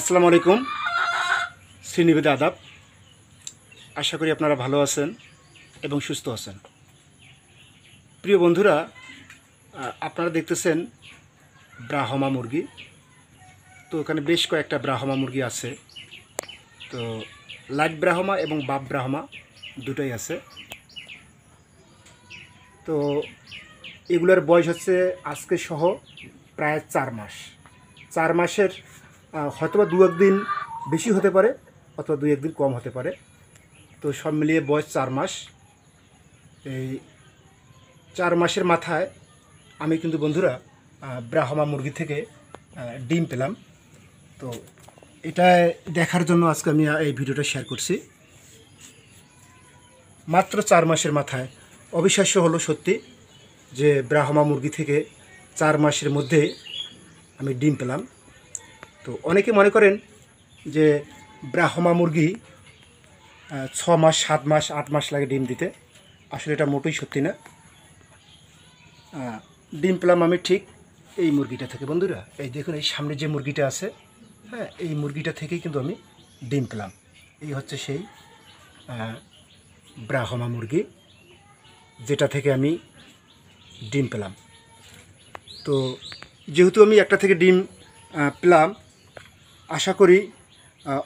আসসালামু আলাইকুম শ্রীনিবেদা আদাব আশা করি আপনারা ভালো আছেন এবং সুস্থ আছেন প্রিয় বন্ধুরা আপনারা দেখতেছেন ব্রাহমা মুরগি তো ওখানে বেশ কয়েকটা ব্রাহমা মুরগি আছে তো লাইট ব্রাহমা এবং বাপ ব্রাহমা দুটাই আছে তো এগুলোর বয়স হচ্ছে আজকে সহ প্রায় চার মাস চার মাসের হয়তো বা দু একদিন বেশি হতে পারে অথবা দু একদিন কম হতে পারে তো সব মিলিয়ে বয়স চার মাস এই চার মাসের মাথায় আমি কিন্তু বন্ধুরা ব্রাহ্মা মুরগি থেকে ডিম পেলাম তো এটা দেখার জন্য আজকে আমি এই ভিডিওটা শেয়ার করছি মাত্র চার মাসের মাথায় অবিশ্বাস্য হলো সত্যি যে ব্রাহ্মা মুরগি থেকে চার মাসের মধ্যে আমি ডিম পেলাম তো অনেকে মনে করেন যে ব্রাহ্মা মুরগি ছ মাস সাত মাস আট মাস লাগে ডিম দিতে আসলে এটা মোটেই সত্যি না ডিম পেলাম আমি ঠিক এই মুরগিটা থেকে বন্ধুরা এই দেখুন এই সামনে যে মুরগিটা আছে হ্যাঁ এই মুরগিটা থেকেই কিন্তু আমি ডিম পেলাম এই হচ্ছে সেই ব্রাহ্মা মুরগি যেটা থেকে আমি ডিম পেলাম তো যেহেতু আমি একটা থেকে ডিম পেলাম আশা করি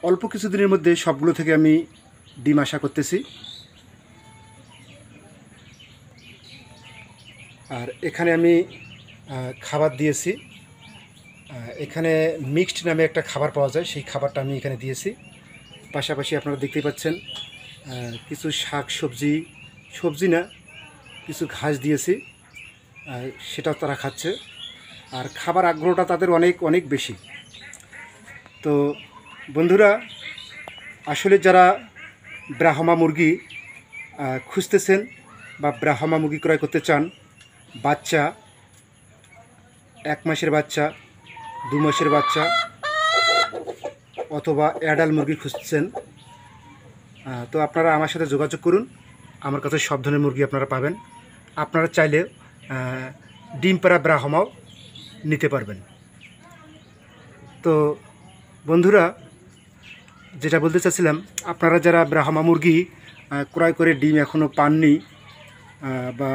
অল্প কিছুদিনের মধ্যে সবগুলো থেকে আমি ডিম আশা করতেছি আর এখানে আমি খাবার দিয়েছি এখানে মিক্সড নামে একটা খাবার পাওয়া যায় সেই খাবারটা আমি এখানে দিয়েছি পাশাপাশি আপনারা দেখতেই পাচ্ছেন কিছু শাক সবজি সবজি না কিছু ঘাস দিয়েছি সেটাও তারা খাচ্ছে আর খাবার আগ্রহটা তাদের অনেক অনেক বেশি তো বন্ধুরা আসলে যারা ব্রাহ্মা মুরগি খুঁজতেছেন বা ব্রাহ্মা মুরগি ক্রয় করতে চান বাচ্চা এক মাসের বাচ্চা দু মাসের বাচ্চা অথবা অ্যাডাল মুরগি খুঁজছেন তো আপনারা আমার সাথে যোগাযোগ করুন আমার কাছে সব ধরনের মুরগি আপনারা পাবেন আপনারা চাইলে ডিম পাড়া ব্রাহ্মাও নিতে পারবেন তো বন্ধুরা যেটা বলতে চাচ্ছিলাম আপনারা যারা ব্রাহ্মা মুরগি ক্রয় করে ডিম এখনও পাননি বা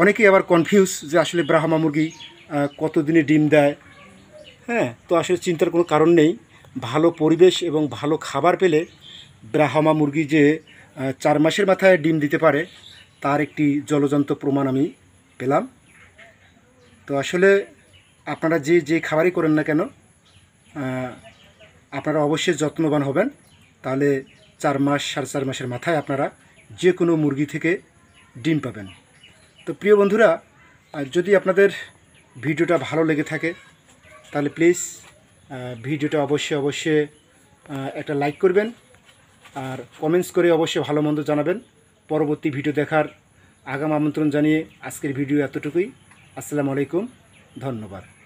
অনেকেই আবার কনফিউজ যে আসলে ব্রাহ্মা মুরগি কতদিনে ডিম দেয় হ্যাঁ তো আসলে চিন্তার কোনো কারণ নেই ভালো পরিবেশ এবং ভালো খাবার পেলে ব্রাহ্মা মুরগি যে চার মাসের মাথায় ডিম দিতে পারে তার একটি জলযন্ত্র প্রমাণ আমি পেলাম তো আসলে আপনারা যে যে খাবারই করেন না কেন আপনারা অবশ্যই যত্নবান হবেন তাহলে চার মাস সাড়ে চার মাসের মাথায় আপনারা যে কোনো মুরগি থেকে ডিম পাবেন তো প্রিয় বন্ধুরা যদি আপনাদের ভিডিওটা ভালো লেগে থাকে তাহলে প্লিজ ভিডিওটা অবশ্যই অবশ্যই একটা লাইক করবেন আর কমেন্টস করে অবশ্যই ভালো মন্দ জানাবেন পরবর্তী ভিডিও দেখার আগাম আমন্ত্রণ জানিয়ে আজকের ভিডিও এতটুকুই আসসালামু আলাইকুম ধন্যবাদ